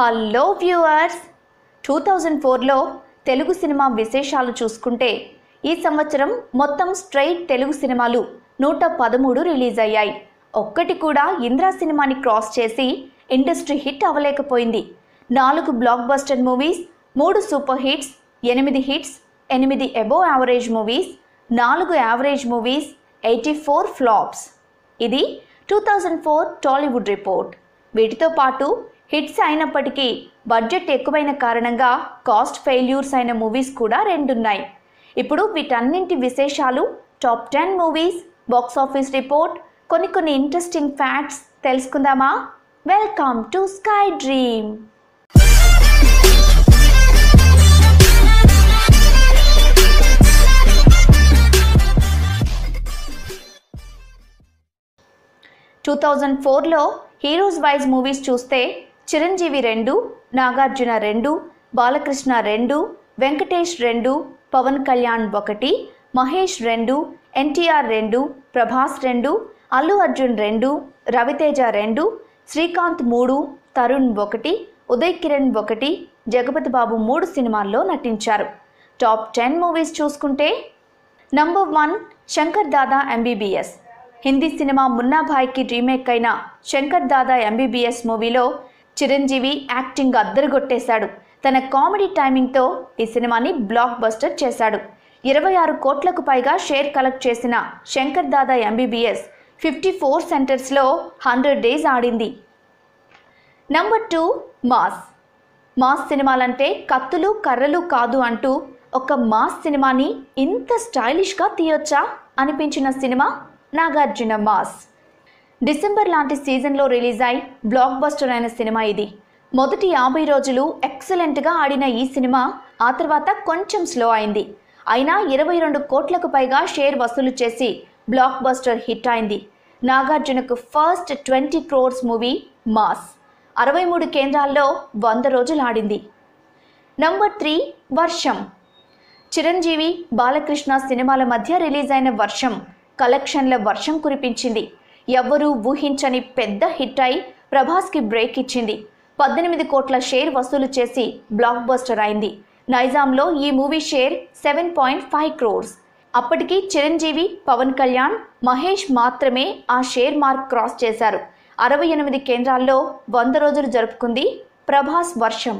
hello viewers two thousand ఫోర్లో Telugu cinema విశేషాలు చూసుకుంటే ఈ సంవత్సరం మొత్తం స్ట్రైట్ తెలుగు సినిమాలు నూట పదమూడు రిలీజ్ అయ్యాయి ఒక్కటి కూడా ఇంద్రా సినిమాని క్రాస్ చేసి ఇండస్ట్రీ హిట్ అవ్వలేకపోయింది నాలుగు బ్లాక్ బస్టర్ మూవీస్ మూడు సూపర్ హిట్స్ ఎనిమిది హిట్స్ ఎనిమిది అబోవ్ యావరేజ్ మూవీస్ నాలుగు average movies eighty four flops ఇది two thousand four Tollywood report వీటితో పాటు హిట్స్ అయినప్పటికీ బడ్జెట్ ఎక్కువైన కారణంగా కాస్ట్ ఫెయిల్యూర్స్ అయిన మూవీస్ కూడా రెండున్నాయి ఇప్పుడు వీటన్నింటి విశేషాలు top ten movies box office report కొన్ని కొన్ని ఇంట్రెస్టింగ్ ఫ్యాక్ట్స్ తెలుసుకుందామా welcome to Sky Dream two thousand ఫోర్లో హీరోస్ వైజ్ మూవీస్ చూస్తే చిరంజీవి రెండు నాగార్జున రెండు బాలకృష్ణ రెండు వెంకటేష్ రెండు పవన్ కళ్యాణ్ ఒకటి మహేష్ రెండు ఎన్టీఆర్ రెండు ప్రభాస్ రెండు అల్లు అర్జున్ రెండు రవితేజ రెండు శ్రీకాంత్ మూడు తరుణ్ ఒకటి ఉదయ్ కిరణ్ ఒకటి జగపతి బాబు మూడు సినిమాల్లో నటించారు టాప్ టెన్ మూవీస్ చూసుకుంటే number one Shankar Dada MBBS Hindi సినిమా మున్నాభాయ్కి రీమేక్ అయిన శంకర్ దాదా ఎంబీబీఎస్ మూవీలో చిరంజీవి యాక్టింగ్ అద్దరుగొట్టేశాడు తన కామెడీ టైమింగ్తో ఈ సినిమాని బ్లాక్ బస్టర్ చేశాడు ఇరవై ఆరు కోట్లకు పైగా షేర్ కలెక్ట్ చేసిన Shankar Dada MBBS fifty four సెంటర్స్లో హండ్రెడ్ డేస్ ఆడింది నంబర్ టూ మాస్ మాస్ సినిమాలంటే కత్తులు కర్రలు కాదు అంటూ ఒక మాస్ సినిమాని ఇంత స్టైలిష్గా తీయొచ్చా అనిపించిన సినిమా నాగార్జున మాస్ డిసెంబర్ లాంటి సీజన్లో రిలీజ్ అయి బ్లాక్ బస్టర్ అయిన సినిమా ఇది మొదటి యాభై రోజులు ఎక్సలెంట్గా ఆడిన ఈ సినిమా ఆ తర్వాత కొంచెం స్లో అయింది అయినా ఇరవై రెండు కోట్లకు పైగా షేర్ వసూలు చేసి బ్లాక్ బస్టర్ హిట్ అయింది నాగార్జునకు first twenty crores movie mass అరవై మూడు కేంద్రాల్లో వంద రోజులు ఆడింది నంబర్ త్రీ వర్షం చిరంజీవి బాలకృష్ణ సినిమాల మధ్య రిలీజ్ అయిన వర్షం కలెక్షన్ల వర్షం కురిపించింది ఎవ్వరూ ఊహించని పెద్ద హిట్ అయి ప్రభాస్కి బ్రేక్ ఇచ్చింది పద్దెనిమిది కోట్ల షేర్ వసూలు చేసి బ్లాక్ బస్టర్ అయింది నైజాంలో ఈ movie share seven point five crores అప్పటికి చిరంజీవి పవన్ కళ్యాణ్ మహేష్ మాత్రమే ఆ షేర్ మార్క్ క్రాస్ చేశారు అరవై ఎనిమిది కేంద్రాల్లో వంద రోజులు జరుపుకుంది Prabhas Varsham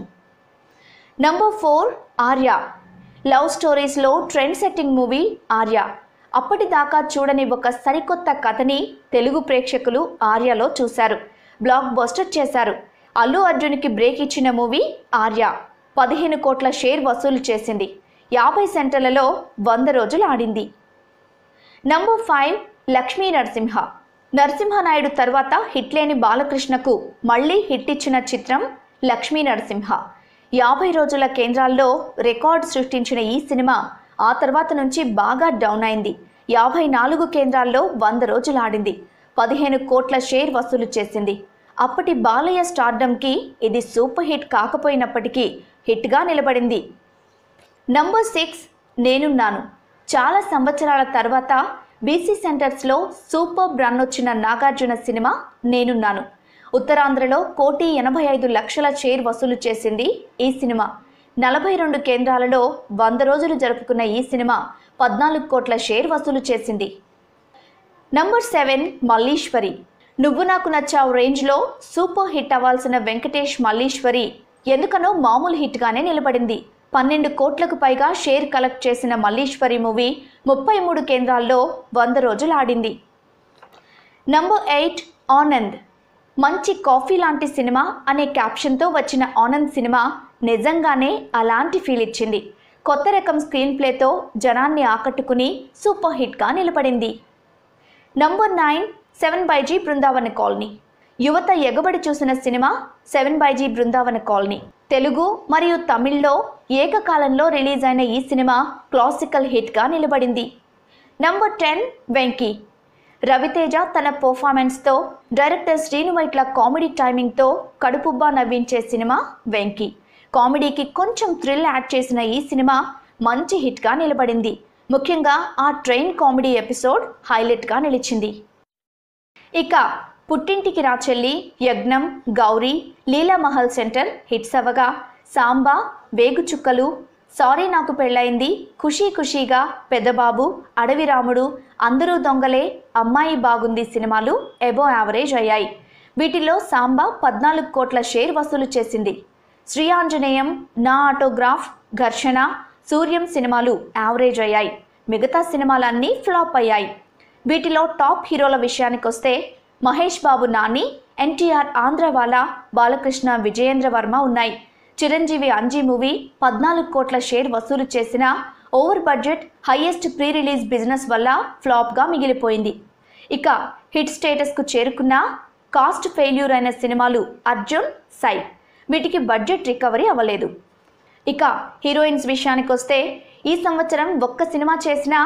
number four Arya love స్టోరీస్లో ట్రెండ్ సెట్టింగ్ మూవీ ఆర్య అప్పటిదాకా చూడని ఒక సరికొత్త కథని తెలుగు ప్రేక్షకులు ఆర్యలో చూశారు బ్లాక్ బస్టర్ చేశారు అల్లు అర్జున్కి బ్రేక్ ఇచ్చిన మూవీ ఆర్య పదిహేను కోట్ల షేర్ వసూలు చేసింది యాభై సెంటర్లలో వంద రోజులు ఆడింది నంబర్ ఫైవ్ లక్ష్మీ నరసింహ నరసింహనాయుడు తర్వాత హిట్లేని బాలకృష్ణకు మళ్లీ హిట్ ఇచ్చిన చిత్రం లక్ష్మీ నరసింహ యాభై రోజుల కేంద్రాల్లో రికార్డ్ సృష్టించిన ఈ సినిమా ఆ తర్వాత నుంచి బాగా డౌన్ అయింది యాభై నాలుగు కేంద్రాల్లో వంద రోజులు ఆడింది పదిహేను కోట్ల షేర్ వసూలు చేసింది అప్పటి బాలయ్య స్టార్డమ్కి ఇది సూపర్ హిట్ కాకపోయినప్పటికీ హిట్గా నిలబడింది నంబర్ సిక్స్ నేనున్నాను చాలా సంవత్సరాల తర్వాత బీసీ సెంటర్స్లో సూపర్ బ్రన్ వచ్చిన నాగార్జున సినిమా నేనున్నాను ఉత్తరాంధ్రలో కోటి ఎనభై ఐదు లక్షల షేర్ వసూలు చేసింది ఈ సినిమా నలభై రెండు కేంద్రాలలో వంద రోజులు జరుపుకున్న ఈ సినిమా పద్నాలుగు కోట్ల షేర్ వసూలు చేసింది నంబర్ సెవెన్ మల్లీశ్వరి నువ్వు నాకు నచ్చావు రేంజ్లో సూపర్ హిట్ అవ్వాల్సిన వెంకటేష్ మల్లీశ్వరి ఎందుకనో మామూలు హిట్గానే నిలబడింది పన్నెండు కోట్లకు పైగా షేర్ కలెక్ట్ చేసిన మల్లీశ్వరి మూవీ ముప్పై మూడు కేంద్రాల్లో వంద రోజులు ఆడింది నంబర్ ఎయిట్ ఆనంద్ మంచి కాఫీ లాంటి సినిమా అనే క్యాప్షన్తో వచ్చిన ఆనంద్ సినిమా నిజంగానే అలాంటి ఫీల్ ఇచ్చింది కొత్త రకం స్క్రీన్ ప్లేతో జనాన్ని ఆకట్టుకుని సూపర్ హిట్గా నిలబడింది number nine seven G Brindavan colony యువత ఎగబడి చూసిన సినిమా seven G Brindavan colony Telugu మరియు తమిళ్లో ఏకకాలంలో రిలీజ్ అయిన ఈ సినిమా క్లాసికల్ హిట్గా నిలబడింది నంబర్ టెన్ వెంకీ రవితేజ తన పర్ఫార్మెన్స్తో డైరెక్టర్ శ్రీను వైట్ల కామెడీ టైమింగ్తో కడుపుబ్బా నవ్వించే సినిమా వెంకీ కామెడీకి కొంచెం థ్రిల్ యాడ్ చేసిన ఈ సినిమా మంచి హిట్గా నిలబడింది ముఖ్యంగా ఆ ట్రైన్ కామెడీ ఎపిసోడ్ హైలైట్గా నిలిచింది ఇక పుట్టింటికి రాచెల్లి యజ్ఞం గౌరీ లీలామహల్ సెంటర్ హిట్స్ అవగా సాంబా వేగుచుక్కలు సారీ నాకు పెళ్ళైంది ఖుషీ ఖుషీగా పెద్దబాబు అడవి రాముడు అందరూ దొంగలే అమ్మాయి బాగుంది సినిమాలు ఎబో యావరేజ్ అయ్యాయి వీటిలో సాంబా పద్నాలుగు కోట్ల షేర్ వసూలు చేసింది శ్రీ ఆంజనేయం నా ఆటోగ్రాఫ్ ఘర్షణ సూర్యం సినిమాలు యావరేజ్ అయ్యాయి మిగతా సినిమాలన్నీ ఫ్లాప్ అయ్యాయి వీటిలో టాప్ హీరోల విషయానికొస్తే మహేష్ బాబు నాని ఎన్టీఆర్ ఆంధ్రవాల బాలకృష్ణ విజయేంద్ర వర్మ ఉన్నాయి చిరంజీవి అంజీ మూవీ పద్నాలుగు కోట్ల షేర్ వసూలు చేసిన over budget highest pre release business వల్ల ఫ్లాప్గా మిగిలిపోయింది ఇక హిట్ స్టేటస్కు చేరుకున్న కాస్ట్ ఫెయిల్యూర్ అయిన సినిమాలు అర్జున్ సై వీటికి బడ్జెట్ రికవరీ అవ్వలేదు ఇక హీరోయిన్స్ విషయానికి వస్తే ఈ సంవత్సరం ఒక్క సినిమా చేసినా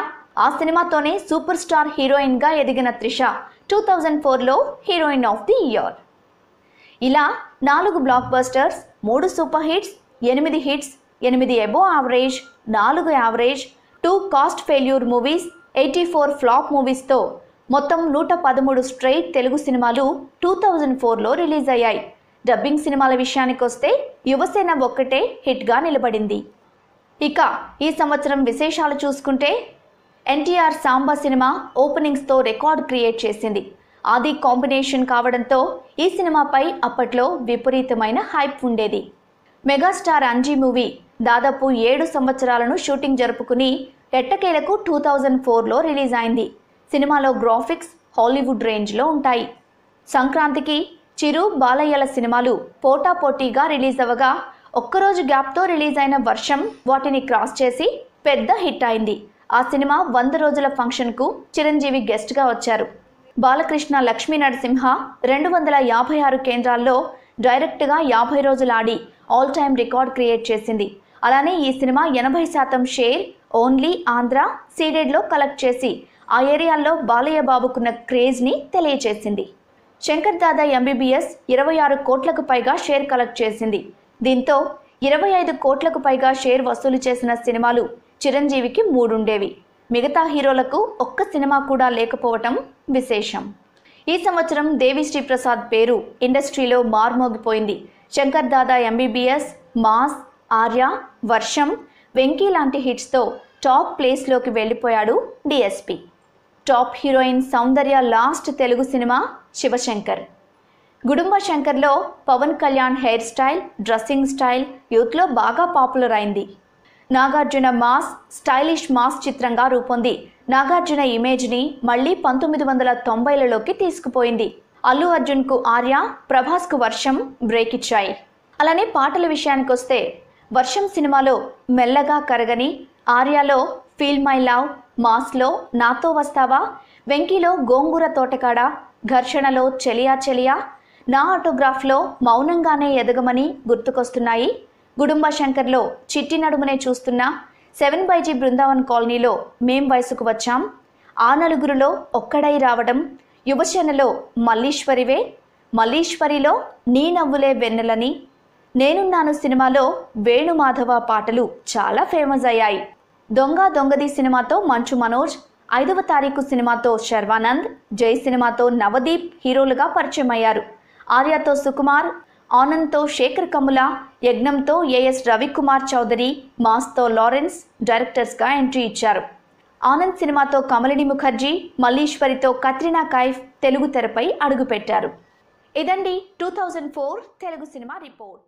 ఆ సినిమాతోనే సూపర్ స్టార్ హీరోయిన్గా ఎదిగిన త్రిష టూ థౌజండ్ ఫోర్లో హీరోయిన్ ఆఫ్ ది ఇయర్ ఇలా నాలుగు బ్లాక్ బస్టర్స్ మూడు సూపర్ హిట్స్ ఎనిమిది హిట్స్ ఎనిమిది ఎబో యావరేజ్ నాలుగు average two cost failure movies eighty four flop మూవీస్తో మొత్తం నూట పదమూడు స్ట్రైట్ తెలుగు సినిమాలు టూ థౌజండ్ ఫోర్లో రిలీజ్ అయ్యాయి డబ్బింగ్ సినిమాల విషయానికొస్తే యువసేన ఒక్కటే హిట్గా నిలబడింది ఇక ఈ సంవత్సరం విశేషాలు చూసుకుంటే ఎన్టీఆర్ సాంబా సినిమా ఓపెనింగ్స్తో రికార్డ్ క్రియేట్ చేసింది అది కాంబినేషన్ కావడంతో ఈ సినిమాపై అప్పట్లో విపరీతమైన హైప్ ఉండేది మెగాస్టార్ అంజీ మూవీ దాదాపు ఏడు సంవత్సరాలను షూటింగ్ జరుపుకుని ఎట్టకేలకు టూ థౌజండ్ ఫోర్లో రిలీజ్ అయింది సినిమాలో గ్రాఫిక్స్ హాలీవుడ్ రేంజ్లో ఉంటాయి సంక్రాంతికి చిరు బాలయ్యల సినిమాలు పోటాపోటీగా రిలీజ్ అవ్వగా ఒక్కరోజు గ్యాప్తో రిలీజ్ అయిన వర్షం వాటిని క్రాస్ చేసి పెద్ద హిట్ అయింది ఆ సినిమా వంద రోజుల ఫంక్షన్కు చిరంజీవి గెస్ట్గా వచ్చారు బాలకృష్ణ లక్ష్మీ నరసింహ రెండు వందల యాభై ఆరు కేంద్రాల్లో డైరెక్ట్గా యాభై రోజులు ఆడి ఆల్ టైమ్ రికార్డ్ క్రియేట్ చేసింది అలానే ఈ సినిమా ఎనభై శాతం షేర్ ఓన్లీ ఆంధ్ర సీడెడ్లో కలెక్ట్ చేసి ఆ ఏరియాల్లో బాలయ్య బాబుకున్న క్రేజ్ని తెలియచేసింది శంకర్ దాదా ఎంబీబీఎస్ ఇరవై ఆరు కోట్లకు పైగా షేర్ కలెక్ట్ చేసింది దీంతో ఇరవై ఐదు కోట్లకు పైగా షేర్ వసూలు చేసిన సినిమాలు చిరంజీవికి మూడుండేవి మిగతా హీరోలకు ఒక్క సినిమా కూడా లేకపోవటం విశేషం ఈ సంవత్సరం దేవిశ్రీ ప్రసాద్ పేరు ఇండస్ట్రీలో మార్మోగిపోయింది శంకర్ దాదా ఎంబీబీఎస్ మాస్ ఆర్య వర్షం వెంకీ లాంటి హిట్స్తో టాప్ ప్లేస్లోకి వెళ్ళిపోయాడు DSP top heroine Soundarya last Telugu సినిమా శివశంకర్ గుడుంబ శంకర్లో Pawan Kalyan hair style dressing style యూత్లో బాగా పాపులర్ అయింది నాగార్జున మాస్ స్టైలిష్ మాస్ చిత్రంగా రూపొంది నాగార్జున ఇమేజ్ని మళ్ళీ పంతొమ్మిది వందల తొంభైలలోకి తీసుకుపోయింది అల్లు అర్జున్కు ఆర్య ప్రభాస్కు వర్షం బ్రేక్ ఇచ్చాయి అలానే పాటల విషయానికి వస్తే వర్షం సినిమాలో మెల్లగా కరగని ఆర్యాలో ఫీల్ మై లవ్ మాస్లో నాతో వస్తావా వెంకిలో గోంగూర తోటకాడ ఘర్షణలో చెలియా చెలియా నా ఆటోగ్రాఫ్లో మౌనంగానే ఎదగమని గుర్తుకొస్తున్నాయి గుడుంబ శంకర్లో చిట్టి నడుమునే చూస్తున్న సెవెన్ బైజీ బృందావన్ కాలనీలో మేం వయసుకు వచ్చాం ఆ నలుగురులో ఒక్కడై రావడం యువసేనలో మల్లీశ్వరివే మల్లీశ్వరిలో నీ నవ్వులే వెన్నెలని నేనున్నాను సినిమాలో వేణుమాధవ పాటలు చాలా ఫేమస్ అయ్యాయి దొంగ దొంగది సినిమాతో మంచు మనోజ్ ఐదవ తారీఖు సినిమాతో శర్వానంద్ జై సినిమాతో నవదీప్ హీరోలుగా పరిచయం అయ్యారు ఆర్యతో సుకుమార్ ఆనంద్తో శేఖర్ కముల యజ్ఞంతో ఏఎస్ రవికుమార్ చౌదరి మాస్తో లారెన్స్ డైరెక్టర్స్గా ఎంట్రీ ఇచ్చారు ఆనంద్ సినిమాతో కమలిని ముఖర్జీ మల్లీశ్వరితో కత్రినా కైఫ్ తెలుగు తెరపై అడుగుపెట్టారు ఇదండి టూ థౌజండ్ ఫోర్ తెలుగు సినిమా రిపోర్ట్